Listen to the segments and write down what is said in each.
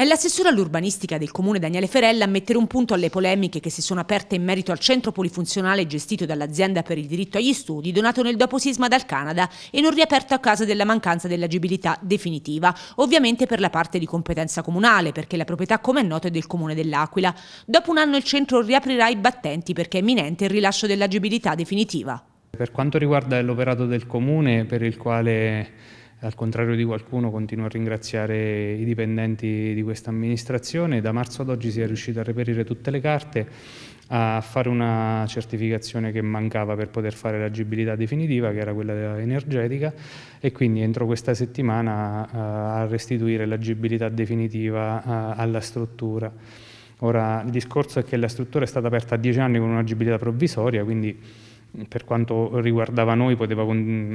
È l'assessore all'urbanistica del comune Daniele Ferella a mettere un punto alle polemiche che si sono aperte in merito al centro polifunzionale gestito dall'azienda per il diritto agli studi, donato nel doposisma dal Canada e non riaperto a causa della mancanza dell'agibilità definitiva, ovviamente per la parte di competenza comunale, perché la proprietà, come è noto, è del comune dell'Aquila. Dopo un anno il centro riaprirà i battenti perché è imminente il rilascio dell'agibilità definitiva. Per quanto riguarda l'operato del comune, per il quale al contrario di qualcuno continuo a ringraziare i dipendenti di questa amministrazione. Da marzo ad oggi si è riuscito a reperire tutte le carte, a fare una certificazione che mancava per poter fare l'agibilità definitiva, che era quella energetica, e quindi entro questa settimana uh, a restituire l'agibilità definitiva uh, alla struttura. Ora, il discorso è che la struttura è stata aperta a 10 anni con un'agibilità provvisoria, quindi per quanto riguardava noi poteva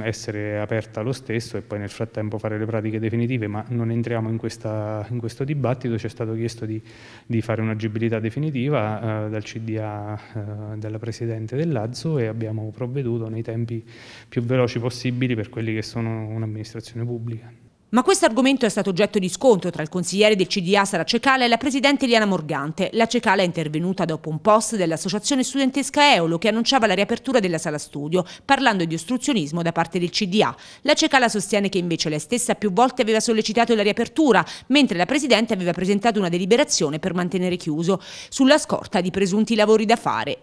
essere aperta lo stesso e poi nel frattempo fare le pratiche definitive, ma non entriamo in, questa, in questo dibattito, ci è stato chiesto di, di fare un'agibilità definitiva eh, dal CDA eh, della Presidente dell'Azzo e abbiamo provveduto nei tempi più veloci possibili per quelli che sono un'amministrazione pubblica. Ma questo argomento è stato oggetto di scontro tra il consigliere del CDA Sara Cecala e la presidente Eliana Morgante. La Cecala è intervenuta dopo un post dell'associazione studentesca Eolo che annunciava la riapertura della sala studio, parlando di ostruzionismo da parte del CDA. La Cecala sostiene che invece lei stessa più volte aveva sollecitato la riapertura, mentre la presidente aveva presentato una deliberazione per mantenere chiuso, sulla scorta di presunti lavori da fare.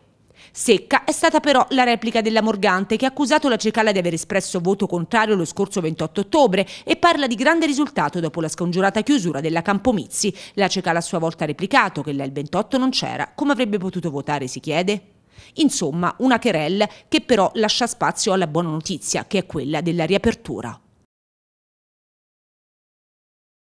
Secca è stata però la replica della Morgante che ha accusato la Cecala di aver espresso voto contrario lo scorso 28 ottobre e parla di grande risultato dopo la scongiurata chiusura della Campomizzi. La Cecala a sua volta ha replicato che la il 28 non c'era, come avrebbe potuto votare si chiede? Insomma, una querella che però lascia spazio alla buona notizia, che è quella della riapertura.